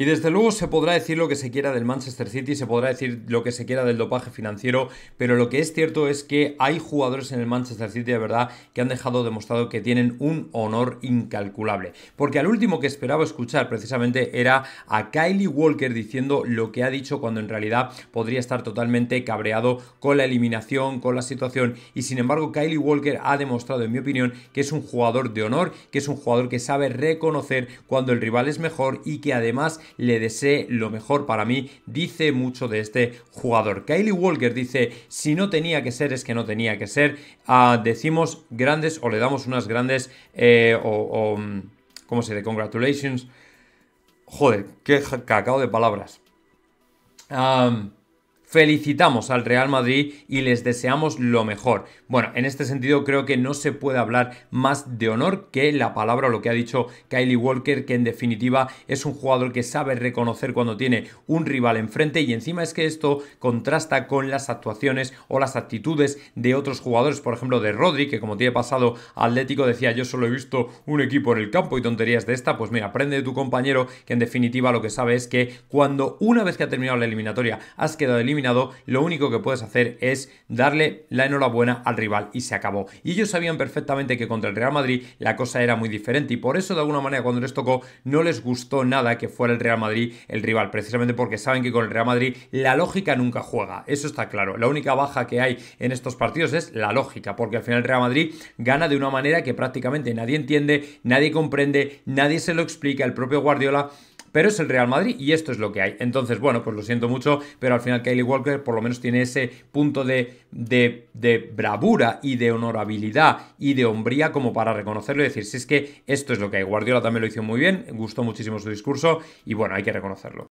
Y desde luego se podrá decir lo que se quiera del Manchester City, se podrá decir lo que se quiera del dopaje financiero, pero lo que es cierto es que hay jugadores en el Manchester City de verdad que han dejado demostrado que tienen un honor incalculable. Porque al último que esperaba escuchar precisamente era a Kylie Walker diciendo lo que ha dicho cuando en realidad podría estar totalmente cabreado con la eliminación, con la situación. Y sin embargo Kylie Walker ha demostrado, en mi opinión, que es un jugador de honor, que es un jugador que sabe reconocer cuando el rival es mejor y que además le desee lo mejor para mí, dice mucho de este jugador. Kylie Walker dice, si no tenía que ser, es que no tenía que ser. Ah, decimos grandes o le damos unas grandes, eh, o, o, mm, ¿cómo se dice? Congratulations. Joder, qué cacao de palabras felicitamos al Real Madrid y les deseamos lo mejor. Bueno, en este sentido creo que no se puede hablar más de honor que la palabra o lo que ha dicho Kylie Walker, que en definitiva es un jugador que sabe reconocer cuando tiene un rival enfrente y encima es que esto contrasta con las actuaciones o las actitudes de otros jugadores, por ejemplo de Rodri, que como tiene pasado Atlético decía yo solo he visto un equipo en el campo y tonterías de esta, pues mira, aprende de tu compañero que en definitiva lo que sabe es que cuando una vez que ha terminado la eliminatoria has quedado eliminado, lo único que puedes hacer es darle la enhorabuena al rival y se acabó. Y ellos sabían perfectamente que contra el Real Madrid la cosa era muy diferente y por eso de alguna manera cuando les tocó no les gustó nada que fuera el Real Madrid el rival, precisamente porque saben que con el Real Madrid la lógica nunca juega, eso está claro. La única baja que hay en estos partidos es la lógica, porque al final el Real Madrid gana de una manera que prácticamente nadie entiende, nadie comprende, nadie se lo explica, el propio Guardiola pero es el Real Madrid y esto es lo que hay. Entonces, bueno, pues lo siento mucho, pero al final Kylie Walker por lo menos tiene ese punto de, de, bravura y de honorabilidad y de hombría como para reconocerlo y decir, si es que esto es lo que hay. Guardiola también lo hizo muy bien, gustó muchísimo su discurso y bueno, hay que reconocerlo.